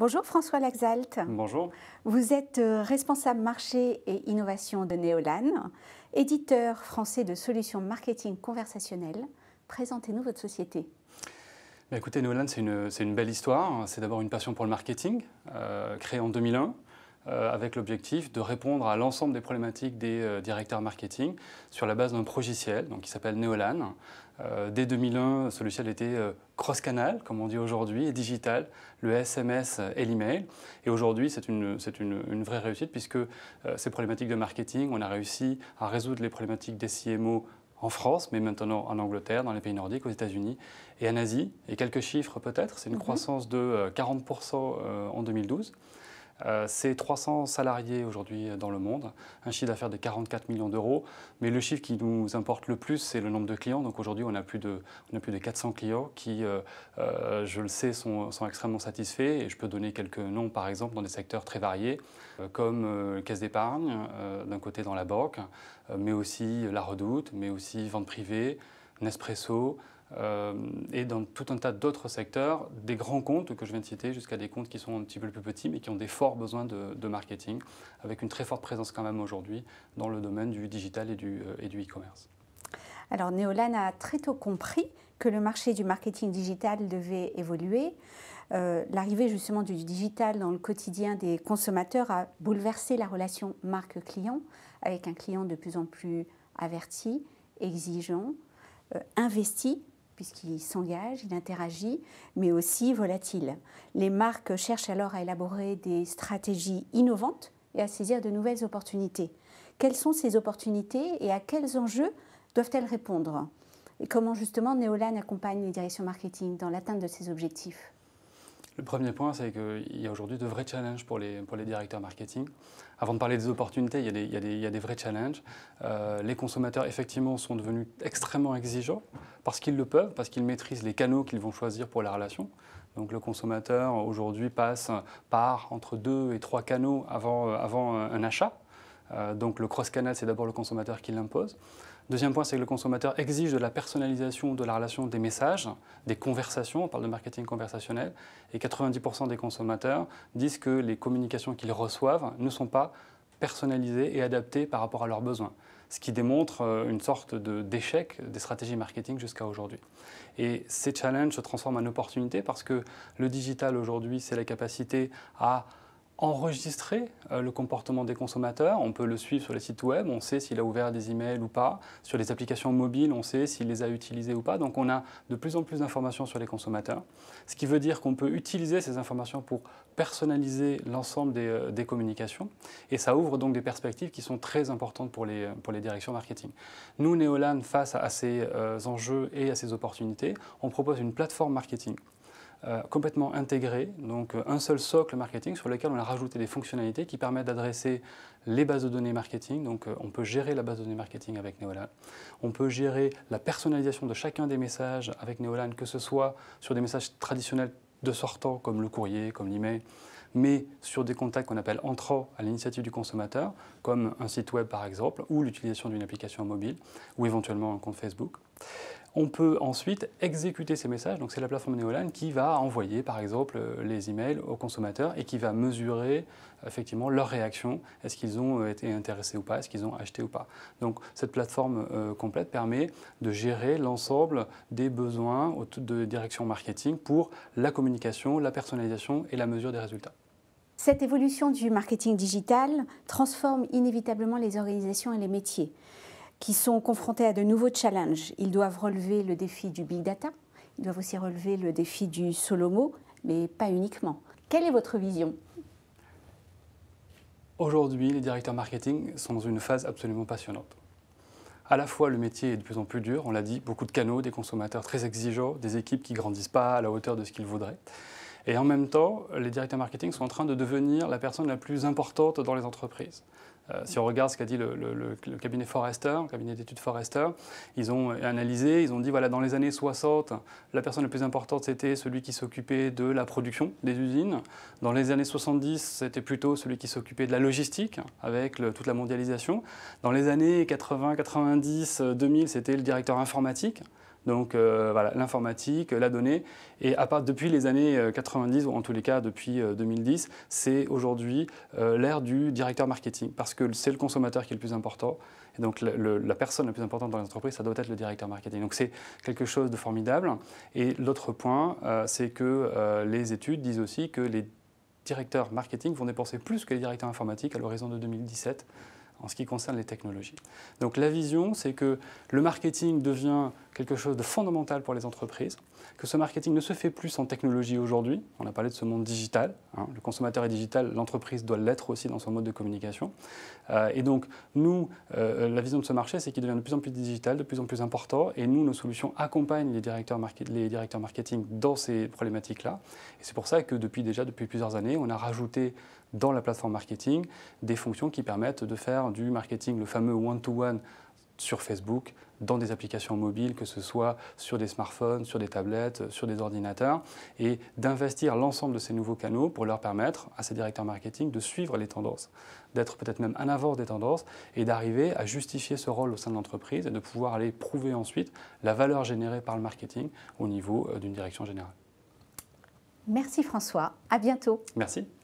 Bonjour François Laxalt. Bonjour. Vous êtes euh, responsable marché et innovation de Neolan, éditeur français de solutions marketing conversationnelles. Présentez-nous votre société. Bah, écoutez, Neolan, c'est une, belle histoire. C'est d'abord une passion pour le marketing, euh, créée en 2001. Euh, avec l'objectif de répondre à l'ensemble des problématiques des directeurs marketing sur la base d'un logiciel donc, qui s'appelle Neolan, euh, dès 2001, ce logiciel était euh, cross-canal, comme on dit aujourd'hui, et digital, le SMS euh, et l'email. Et aujourd'hui, c'est une, vraie réussite puisque ces problématiques de marketing, on a réussi à résoudre les problématiques des CMO en France, mais maintenant en Angleterre, dans les pays nordiques, aux États-Unis et en Asie. Et quelques chiffres peut-être, c'est une mhm. croissance de 40% en 2012. Euh, c'est 300 salariés aujourd'hui dans le monde, un chiffre d'affaires de 44 millions d'euros. Mais le chiffre qui nous importe le plus, c'est le nombre de clients. Donc aujourd'hui, on, a plus de, on a plus de 400 clients qui, euh, euh, je le sais, sont, sont, extrêmement satisfaits. Et je peux donner quelques noms, par exemple, dans des secteurs très variés, comme caisse d'épargne, d'un côté dans la banque, mais aussi la redoute, mais aussi vente privée, Nespresso. Euh, et dans tout un tas d'autres secteurs, des grands comptes que je viens de citer, jusqu'à des comptes qui sont un petit peu plus petits, mais qui ont des forts besoins de, marketing, avec une très forte présence quand même aujourd'hui dans le domaine du digital et du euh, e-commerce. Alors Neolan a très tôt compris que le marché du marketing digital devait évoluer. Euh, l'arrivée justement du digital dans le quotidien des consommateurs a bouleversé la relation marque-client, avec un client de plus en plus averti, exigeant, investi puisqu'il s'engage, il interagit, mais aussi volatile. Les marques cherchent alors à élaborer des stratégies innovantes et à saisir de nouvelles opportunités. Quelles sont ces opportunités et à quels enjeux doivent-elles répondre Et comment justement Neolan accompagne les directions marketing dans l'atteinte de ces objectifs le premier point, c'est qu'il y a aujourd'hui de vrais challenges pour les, pour les directeurs marketing. Avant de parler des opportunités, il y a des, vrais challenges. Euh, les consommateurs, effectivement, sont devenus extrêmement exigeants parce qu'ils le peuvent, parce qu'ils maîtrisent les canaux qu'ils vont choisir pour la relation. Donc le consommateur, aujourd'hui, passe par entre deux et trois canaux avant, avant un achat. Euh, donc le cross-canal, c'est d'abord le consommateur qui l'impose. Deuxième point, c'est que le consommateur exige de la personnalisation de la relation des messages, des conversations, on parle de marketing conversationnel, et 90% des consommateurs disent que les communications qu'ils reçoivent ne sont pas personnalisées et adaptées par rapport à leurs besoins ce qui démontre euh, une sorte d'échec des stratégies marketing jusqu'à aujourd'hui. Et ces challenges se transforment en opportunités parce que le digital aujourd'hui, c'est la capacité à enregistrer euh, le comportement des consommateurs. On peut le suivre sur les sites web, on sait s'il a ouvert des emails ou pas. Sur les applications mobiles, on sait s'il les a utilisées ou pas. Donc on a de plus en plus d'informations sur les consommateurs. Ce qui veut dire qu'on peut utiliser ces informations pour personnaliser l'ensemble des, euh, communications. Et ça ouvre donc des perspectives qui sont très importantes pour les, pour les directions marketing. Nous, Neolan, face à, ces euh, enjeux et à ces opportunités, on propose une plateforme marketing euh, complètement intégré, donc euh, un seul socle marketing sur lequel on a rajouté des fonctionnalités qui permettent d'adresser les bases de données marketing. Donc euh, on peut gérer la base de données marketing avec Neolan. On peut gérer la personnalisation de chacun des messages avec Neolan, que ce soit sur des messages traditionnels de sortant comme le courrier, comme l'email, mais sur des contacts qu'on appelle entrants à l'initiative du consommateur, comme un site web par exemple, ou l'utilisation d'une application mobile, ou éventuellement un compte Facebook. On peut ensuite exécuter ces messages. Donc c'est la plateforme Neolan qui va envoyer par exemple euh, les emails aux consommateurs et qui va mesurer effectivement leur réaction. Est-ce qu'ils ont euh, été intéressés ou pas Est-ce qu'ils ont acheté ou pas Donc cette plateforme euh, complète permet de gérer l'ensemble des besoins de direction marketing pour la communication, la personnalisation et la mesure des résultats. Cette évolution du marketing digital transforme inévitablement les organisations et les métiers qui sont confrontés à de nouveaux challenges. Ils doivent relever le défi du big data, ils doivent aussi relever le défi du solomo, mais pas uniquement. Quelle est votre vision Aujourd'hui, les directeurs marketing sont dans une phase absolument passionnante. À la fois, le métier est de plus en plus dur, on l'a dit, beaucoup de canaux, des consommateurs très exigeants, des équipes qui grandissent pas à la hauteur de ce qu'ils voudraient. Et en même temps, les directeurs marketing sont en train de devenir la personne la plus importante dans les entreprises. Euh, si on regarde ce qu'a dit le, cabinet Forrester, cabinet d'études Forrester, ils ont analysé, ils ont dit, voilà, dans les années 60, la personne la plus importante, c'était celui qui s'occupait de la production des usines. Dans les années 70, c'était plutôt celui qui s'occupait de la logistique, avec toute la mondialisation. Dans les années 80, 90, 2000, c'était le directeur informatique. Donc euh, voilà, l'informatique, la donnée, et à part depuis les années 90 euh, ou en tous les cas depuis 2010, euh, c'est aujourd'hui l'ère du directeur marketing parce que c'est le consommateur qui est le plus important. Et donc la personne la plus importante dans l'entreprise, ça doit être le directeur marketing. Donc c'est quelque chose de formidable. Et l'autre point, c'est que les études disent aussi que les directeurs marketing vont dépenser plus que les directeurs informatiques à l'horizon de 2017 en ce qui concerne les technologies. Donc la vision, c'est que le marketing devient quelque chose de fondamental pour les entreprises, que ce marketing ne se fait plus sans technologie aujourd'hui. On a parlé de ce monde digital. Hein. Le consommateur est digital, l'entreprise doit l'être aussi dans son mode de communication. Euh, et donc, nous, euh, la vision de ce marché, c'est qu'il devient de plus en plus digital, de plus en plus important. Et nous, nos solutions accompagnent les directeurs, les directeurs marketing dans ces problématiques-là. Et c'est pour ça que depuis déjà, depuis plusieurs années, on a rajouté dans la plateforme marketing des fonctions qui permettent de faire du marketing, le fameux one-to-one sur Facebook, dans des applications mobiles, que ce soit sur des smartphones, sur des tablettes, sur des ordinateurs, et d'investir l'ensemble de ces nouveaux canaux pour leur permettre à ces directeurs marketing de suivre les tendances, d'être peut-être même en avance des tendances et d'arriver à justifier ce rôle au sein de l'entreprise et de pouvoir aller prouver ensuite la valeur générée par le marketing au niveau euh, d'une direction générale. Merci François, à bientôt. Merci.